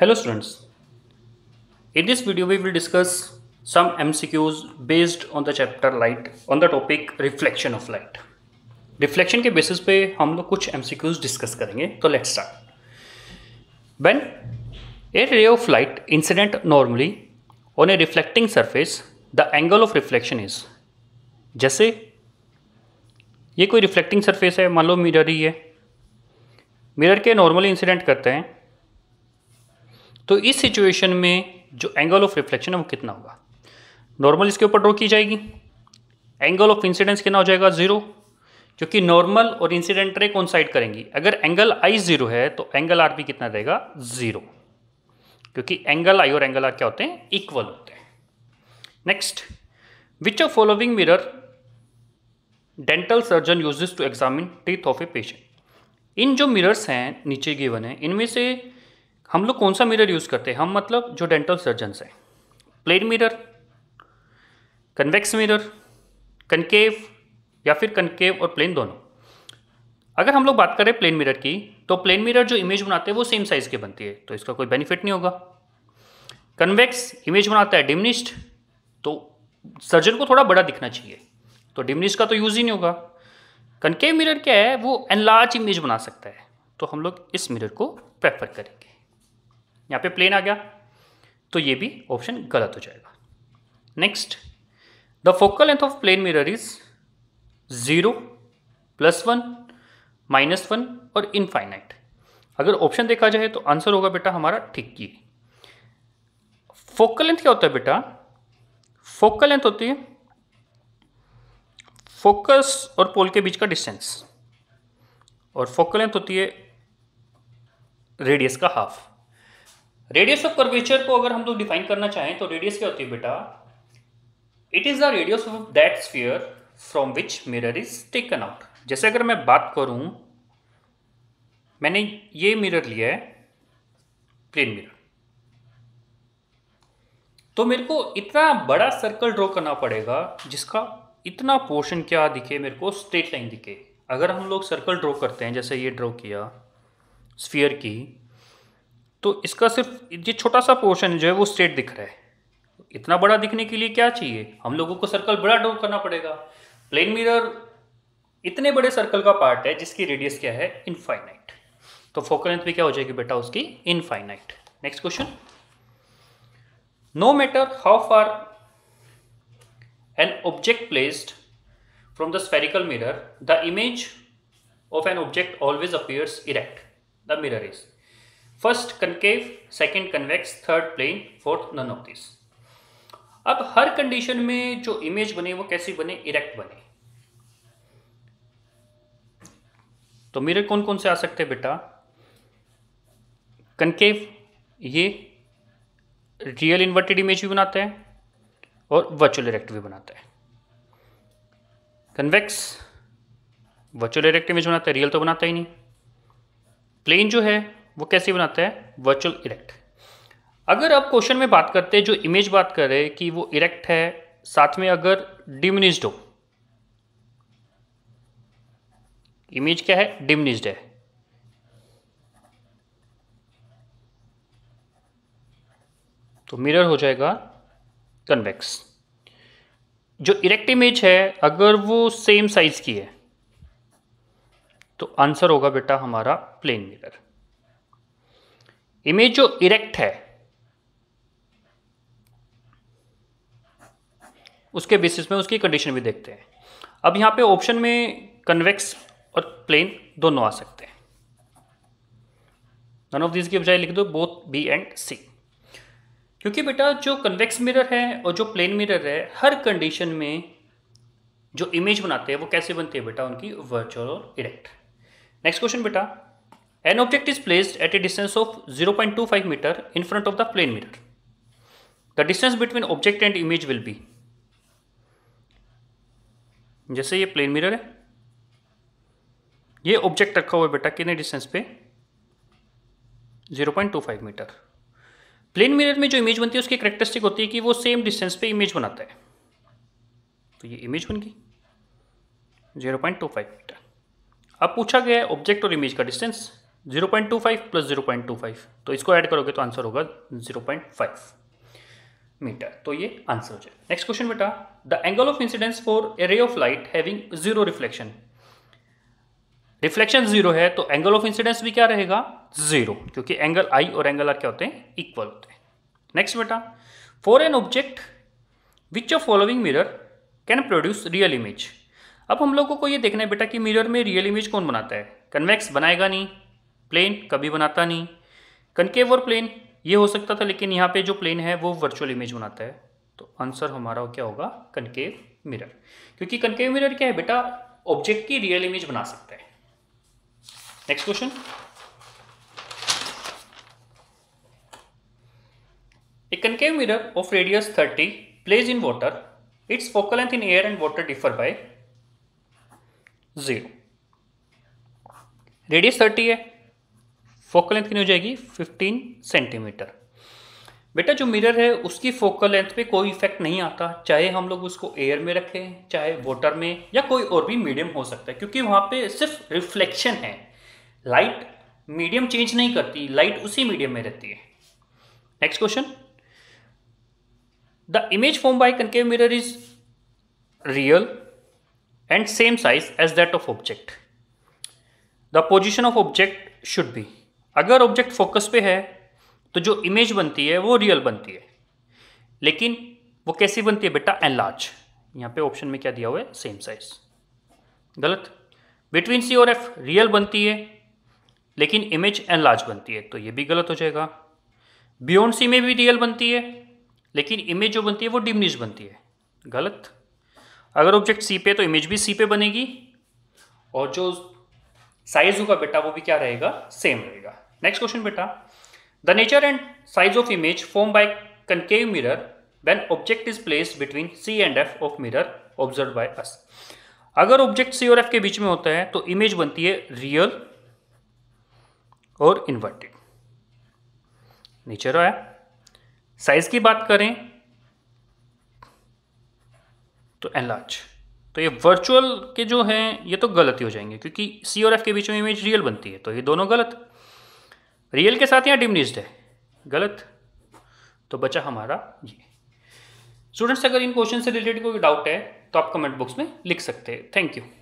Hello students. In this video we will discuss some MCQs based on the chapter light on the topic reflection of light. Reflection के basis पे हम लोग कुछ MCQs discuss करेंगे तो so let's start. When a ray of light incident normally on a reflecting surface the angle of reflection is जैसे ये कोई reflecting surface है मान लो mirror ही है Mirror के normally incident करते हैं तो इस सिचुएशन में जो एंगल ऑफ रिफ्लेक्शन है वो कितना होगा नॉर्मल इसके ऊपर ड्रॉ की जाएगी एंगल ऑफ इंसिडेंस कितना हो जाएगा जीरो क्योंकि नॉर्मल और इंसिडेंट रे कौन साइड करेंगी अगर एंगल आई जीरो है तो एंगल आर भी कितना रहेगा जीरो क्योंकि एंगल आई और एंगल आर क्या होते हैं इक्वल होते हैं next which of following mirror dental surgeon uses to examine teeth of a patient इन जो मिरर्स हैं नीचे गिवन है इनमें से हम लोग कौन सा मिरर यूज़ करते हैं हम मतलब जो डेंटल सर्जन हैं plane mirror convex mirror concave या फिर कनकेव और प्लेन दोनों अगर हम लोग बात करें प्लेन मिरर की तो प्लेन मिरर जो इमेज बनाते हैं वो सेम साइज़ की बनती है तो इसका कोई बेनिफिट नहीं होगा कन्वेक्स इमेज बनाता है डिमनिस्ट तो सर्जन को थोड़ा बड़ा दिखना चाहिए तो डिमनिस्ट का तो यूज़ ही नहीं होगा कनकेव मिरर क्या है वो एनलार्ज इमेज बना सकता है तो हम लोग इस मिरर को प्रेफर करेंगे यहाँ पे प्लेन आ गया तो ये भी ऑप्शन गलत हो जाएगा next the focal length of plane mirror is zero plus one minus one और इनफाइनाइट अगर ऑप्शन देखा जाए तो आंसर होगा बेटा हमारा ठीक ये फोकल लेंथ क्या होता है बेटा फोकल लेंथ होती है फोकस और पोल के बीच का डिस्टेंस और फोकल लेंथ होती है रेडियस का हाफ रेडियस ऑफ कर्वेचर को अगर हम लोग डिफाइन करना चाहें तो रेडियस क्या होती है बेटा it is the radius of that sphere from which mirror is taken out जैसे अगर मैं बात करूं मैंने ये मिरर लिया है प्लेन मिरर तो मेरे को इतना बड़ा सर्कल ड्रॉ करना पड़ेगा जिसका इतना पोर्शन क्या दिखे मेरे को स्ट्रेट लाइन दिखे अगर हम लोग सर्कल ड्रॉ करते हैं जैसे ये ड्रॉ किया स्फीयर की तो इसका सिर्फ ये छोटा सा पोर्शन जो है वो स्ट्रेट दिख रहा है इतना बड़ा दिखने के लिए क्या चाहिए हम लोगों को सर्कल बड़ा ड्रॉ करना पड़ेगा प्लेन मिरर इतने बड़े सर्कल का पार्ट है जिसकी रेडियस क्या है इनफाइनाइट तो फोकल लेंथ भी क्या हो जाएगी बेटा उसकी infinite next question no matter how far an object placed from the spherical mirror the image of an object always appears erect the mirror is first concave second convex third plane fourth none of this अब हर condition में जो image बने वो कैसी बने erect बने तो मिरर कौन कौन से आ सकते हैं बेटा कनकेव ये रियल इन्वर्टेड इमेज भी बनाते हैं और वर्चुअल इरेक्ट भी बनाते हैं कन्वेक्स वर्चुअल इरेक्ट इमेज बनाते हैं रियल तो बनाता ही नहीं प्लेन जो है वो कैसे बनाता है वर्चुअल इरेक्ट अगर आप क्वेश्चन में बात करते हैं जो इमेज बात कर रहे हैं कि वो इरेक्ट है साथ में अगर डिमिनिस्ड हो इमेज क्या है डिमिनिस्ड है तो मिरर हो जाएगा कन्वेक्स जो इरेक्ट इमेज है अगर वो सेम साइज की है तो आंसर होगा बेटा हमारा प्लेन मिरर इमेज जो इरेक्ट है उसके बेसिस में उसकी कंडीशन भी देखते हैं अब यहां पे ऑप्शन में कन्वेक्स और प्लेन दोनों आ सकते हैं नन ऑफ दिस की बजाय लिख दो बोथ बी एंड सी क्योंकि बेटा जो कन्वेक्स मिरर है और जो प्लेन मिरर है हर कंडीशन में जो इमेज बनाते हैं वो कैसे बनती है बेटा उनकी वर्चुअल और इरेक्ट नेक्स्ट क्वेश्चन बेटा An object is placed at a distance of 0.25 meter in front of the plane mirror. The distance between object and image will be जैसे ये प्लेन मिरर है ये ऑब्जेक्ट रखा हुआ है बेटा कितने डिस्टेंस पे 0.25 मीटर प्लेन मिरर में जो इमेज बनती है उसकी करेक्टरिस्टिक होती है कि वो सेम डिस्टेंस पे इमेज बनाता है तो ये इमेज बन गई 0.25 मीटर अब पूछा गया है ऑब्जेक्ट और इमेज का distance zero point two five plus zero point two five तो इसको ऐड करोगे तो आंसर होगा जीरो पॉइंट फाइव मीटर तो ये आंसर हो जाएगा नेक्स्ट क्वेश्चन बेटा the angle of incidence for a ray of light having zero reflection reflection zero है तो एंगल ऑफ इंसिडेंस भी क्या रहेगा जीरो क्योंकि एंगल आई और एंगल आर क्या होते हैं इक्वल होते हैं नेक्स्ट बेटा for an object which of following mirror can produce real image अब हम लोगों को ये देखना है बेटा कि मिरर में रियल इमेज कौन बनाता है कन्वेक्स बनाएगा नहीं प्लेन कभी बनाता नहीं कनकेव और प्लेन ये हो सकता था लेकिन यहाँ पे जो प्लेन है वो वर्चुअल इमेज बनाता है तो आंसर हमारा क्या होगा कनकेव मिरर क्योंकि कनकेव मिरर क्या है बेटा ऑब्जेक्ट की रियल इमेज बना सकता है next question A concave mirror of radius 30 placed in water. Its focal length in air and water differ by zero radius 30 है फोकल लेंथ कितनी हो जाएगी 15 सेंटीमीटर बेटा जो मिरर है उसकी फोकल लेंथ पे कोई इफेक्ट नहीं आता चाहे हम लोग उसको एयर में रखें चाहे वाटर में या कोई और भी मीडियम हो सकता है क्योंकि वहाँ पे सिर्फ रिफ्लेक्शन है लाइट मीडियम चेंज नहीं करती लाइट उसी मीडियम में रहती है next question the image form by concave mirror is real and same size as that of object the position of object should be अगर ऑब्जेक्ट फोकस पे है तो जो इमेज बनती है वो रियल बनती है लेकिन वो कैसी बनती है बेटा एन लार्ज यहाँ पे ऑप्शन में क्या दिया हुआ है सेम साइज गलत बिटवीन सी और एफ रियल बनती है लेकिन इमेज एन लार्ज बनती है तो ये भी गलत हो जाएगा बियॉन्ड सी में भी रियल बनती है लेकिन इमेज जो बनती है वो डिमनिज बनती है गलत अगर ऑब्जेक्ट सी पे तो इमेज भी सी पे बनेगी और जो साइज होगा बेटा वो भी क्या रहेगा सेम रहेगा नेक्स्ट क्वेश्चन बेटा the nature and size of image form by concave mirror when object is place between C and F of mirror observe by us अगर ऑब्जेक्ट सी और एफ के बीच में होता है तो इमेज बनती है रियल और इन्वर्टेड नेचर है साइज की बात करें तो एनलार्ज तो ये वर्चुअल के जो हैं ये तो गलत ही हो जाएंगे क्योंकि सी और एफ के बीच में इमेज रियल बनती है तो ये दोनों गलत रियल के साथ यहाँ डिमनिस्ड है गलत तो बचा हमारा ये स्टूडेंट्स अगर इन क्वेश्चन से रिलेटेड कोई डाउट है तो आप कमेंट बॉक्स में लिख सकते हैं थैंक यू